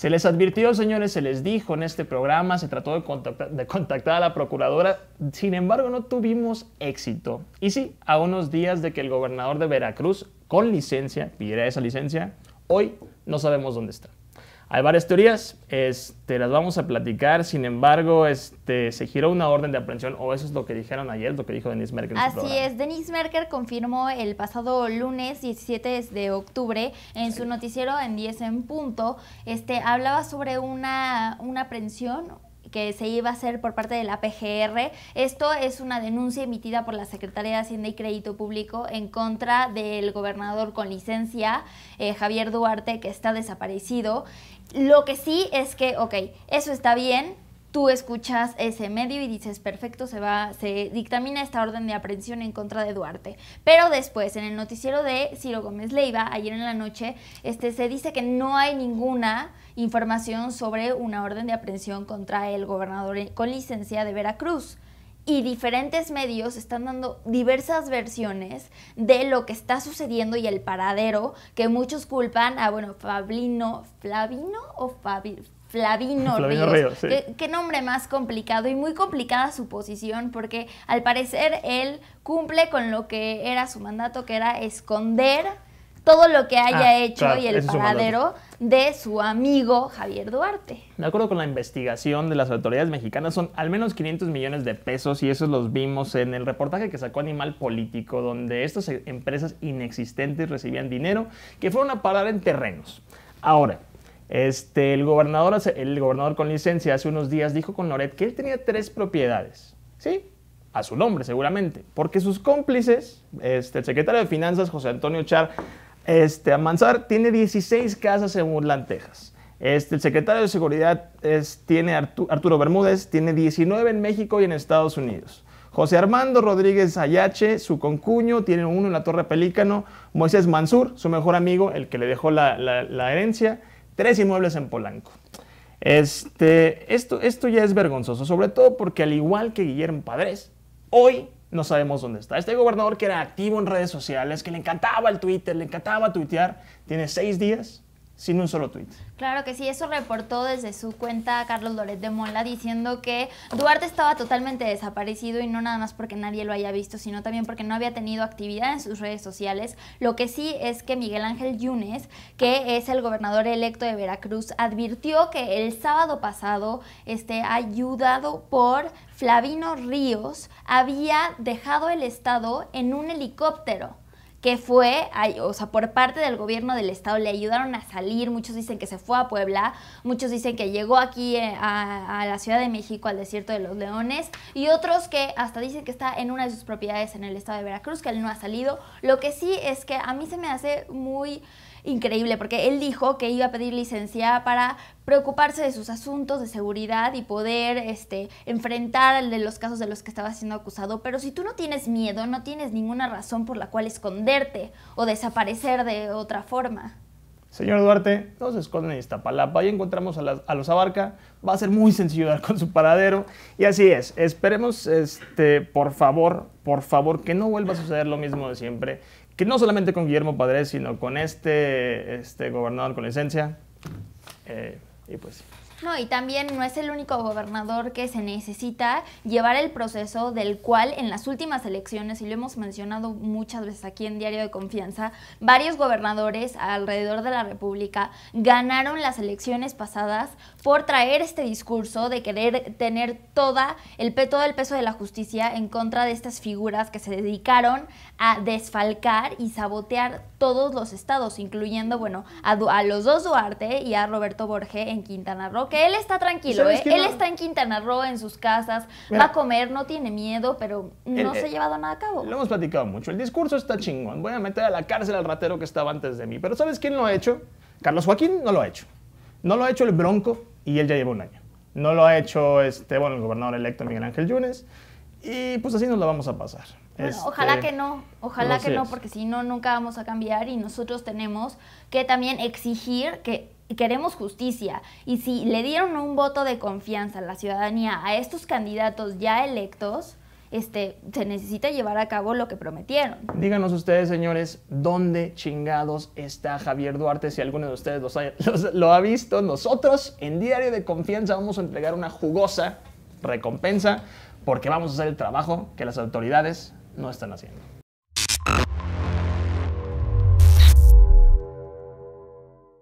Se les advirtió, señores, se les dijo en este programa, se trató de contactar, contactar, a la procuradora, sin embargo no tuvimos éxito. Y sí, a unos días de que el gobernador de Veracruz, con licencia, pidiera esa licencia, hoy no sabemos dónde está. Hay varias teorías, este, las vamos a platicar, sin embargo, este, se giró una orden de aprehensión, o eso es lo que dijeron ayer, lo que dijo Denise Merker. Así es, Denise Merker confirmó el pasado lunes 17 de octubre en su noticiero en 10 en punto, este, hablaba sobre una, una aprehensión, que se iba a hacer por parte de la PGR. Esto es una denuncia emitida por la Secretaría de Hacienda y Crédito Público en contra del gobernador con licencia, eh, Javier Duarte, que está desaparecido. Lo que sí es que, ok, eso está bien, tú escuchas ese medio y dices, perfecto, se va, se dictamina esta orden de aprehensión en contra de Duarte. Pero después, en el noticiero de Ciro Gómez Leiva, ayer en la noche, este, se dice que no hay ninguna información sobre una orden de aprehensión contra el gobernador con licencia de Veracruz y diferentes medios están dando diversas versiones de lo que está sucediendo y el paradero que muchos culpan a, bueno, Fablino, Flavino o Fabi, Flavino, Flavino Ríos. qué, nombre más complicado y muy complicada su posición porque al parecer él cumple con lo que era su mandato, que era esconder todo lo que haya ah, hecho y el paradero de su amigo Javier Duarte. De acuerdo con la investigación de las autoridades mexicanas, son al menos 500 millones de pesos y eso los vimos en el reportaje que sacó Animal Político, donde estas eh, empresas inexistentes recibían dinero que fueron a parar en terrenos. Ahora, este, el, gobernador, el gobernador con licencia hace unos días dijo con Loret que él tenía tres propiedades. Sí, a su nombre seguramente, porque sus cómplices, este, el secretario de Finanzas José Antonio Char este, Amanzar, tiene 16 casas en Woodland, Texas. Este, el secretario de Seguridad tiene Arturo Bermúdez, tiene 19 en México y en Estados Unidos. José Armando Rodríguez Ayache, su concuño, tiene uno en la Torre Pelícano. Moisés Mansur, su mejor amigo, el que le dejó la herencia, Tres inmuebles en Polanco. Este, esto, esto ya es vergonzoso, sobre todo porque al igual que Guillermo Padres, hoy no sabemos dónde está. Este gobernador que era activo en redes sociales, que le encantaba el Twitter, le encantaba tuitear, tiene seis días sin un solo tuit. Claro que sí, eso reportó desde su cuenta Carlos Loret de Mola diciendo que Duarte estaba totalmente desaparecido y no nada más porque nadie lo haya visto, sino también porque no había tenido actividad en sus redes sociales. Lo que sí es que Miguel Ángel Yunes, que es el gobernador electo de Veracruz, advirtió que el sábado pasado, este, ayudado por Flavino Ríos, había dejado el estado en un helicóptero que fue, o sea, por parte del gobierno del estado le ayudaron a salir, muchos dicen que se fue a Puebla, muchos dicen que llegó aquí eh, a, la Ciudad de México, al desierto de los leones, y otros que hasta dicen que está en una de sus propiedades en el estado de Veracruz, que él no ha salido. Lo que sí es que a mí se me hace muy increíble porque él dijo que iba a pedir licencia para preocuparse de sus asuntos de seguridad y poder este, enfrentar de los casos de los que estaba siendo acusado. Pero si tú no tienes miedo, no tienes ninguna razón por la cual esconderte o desaparecer de otra forma. Señor Duarte, no se esconden en Iztapalapa. Ahí encontramos a, a, los Abarca. Va a ser muy sencillo dar con su paradero. Y así es. Esperemos, este, por favor, por favor, que no vuelva a suceder lo mismo de siempre que no solamente con Guillermo Padres, sino con este, este gobernador con licencia. Eh, y pues no, y también no es el único gobernador que se necesita llevar el proceso del cual en las últimas elecciones, y lo hemos mencionado muchas veces aquí en Diario de Confianza, varios gobernadores alrededor de la República ganaron las elecciones pasadas por traer este discurso de querer tener toda el, todo el peso de la justicia en contra de estas figuras que se dedicaron a desfalcar y sabotear todos los estados, incluyendo, bueno, a, a los dos Duarte y a Roberto Borges en Quintana Roo que él está tranquilo, ¿eh? él está en Quintana Roo, en sus casas, va a comer, no tiene miedo, pero no se eh, ha llevado nada a cabo. Lo hemos platicado mucho, el discurso está chingón, voy a meter a la cárcel al ratero que estaba antes de mí, pero ¿sabes quién lo ha hecho? Carlos Joaquín no lo ha hecho, no lo ha hecho el Bronco y él ya lleva un año, no lo ha hecho este, bueno, el gobernador electo Miguel Ángel Yunes y pues así nos lo vamos a pasar. Este, ojalá que no, ojalá que no, porque si no, nunca vamos a cambiar y nosotros tenemos que también exigir que y queremos justicia. Y si le dieron un voto de confianza a la ciudadanía a estos candidatos ya electos, este, se necesita llevar a cabo lo que prometieron. Díganos ustedes, señores, ¿dónde chingados está Javier Duarte? Si alguno de ustedes lo ha visto, nosotros en Diario de Confianza vamos a entregar una jugosa recompensa porque vamos a hacer el trabajo que las autoridades no están haciendo.